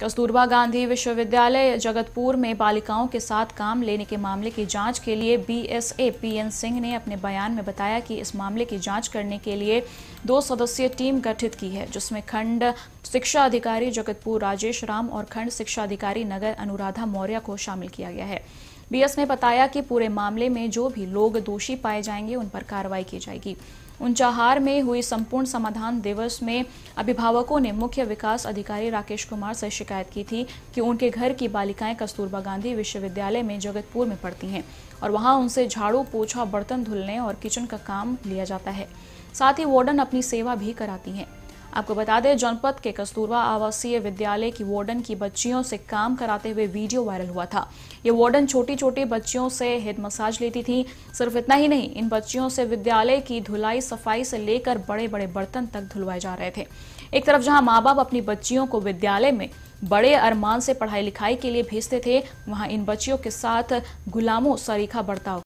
कस्तूरबा गांधी विश्वविद्यालय जगतपुर में बालिकाओं के साथ काम लेने के मामले की जांच के लिए बीएसए पीएन सिंह ने अपने बयान में बताया कि इस मामले की जांच करने के लिए दो सदस्यीय टीम गठित की है जिसमें खंड शिक्षा अधिकारी जगतपुर राजेश राम और खंड शिक्षा अधिकारी नगर अनुराधा मौर्य को शामिल किया गया है बीएस ने बताया कि पूरे मामले में जो भी लोग दोषी पाए जाएंगे उन पर कार्रवाई की जाएगी उंचाहार में हुई संपूर्ण समाधान दिवस में अभिभावकों ने मुख्य विकास अधिकारी राकेश कुमार से शिकायत शिकायत की थी कि उनके घर की बालिकाएं कस्तूरबा गांधी विश्वविद्यालय में जगतपुर में पढ़ती हैं और वहां उनसे झाड़ू पोछा बर्तन धुलने और किचन का काम लिया जाता है साथ ही वार्डन अपनी सेवा भी कराती हैं आपको बता दें जनपद के कस्तूरबा आवासीय विद्यालय की वार्डन की बच्चियों से काम कराते हुए वीडियो वायरल हुआ था ये वार्डन छोटी छोटी बच्चियों से हेड मसाज लेती थी सिर्फ इतना ही नहीं इन बच्चियों से विद्यालय की धुलाई सफाई से लेकर बड़े बड़े बर्तन तक धुलवाए जा रहे थे एक तरफ जहां माँ बाप अपनी बच्चियों को विद्यालय में बड़े अरमान से पढ़ाई लिखाई के लिए भेजते थे वहां इन बच्चियों के साथ गुलामों सरीखा बर्ताव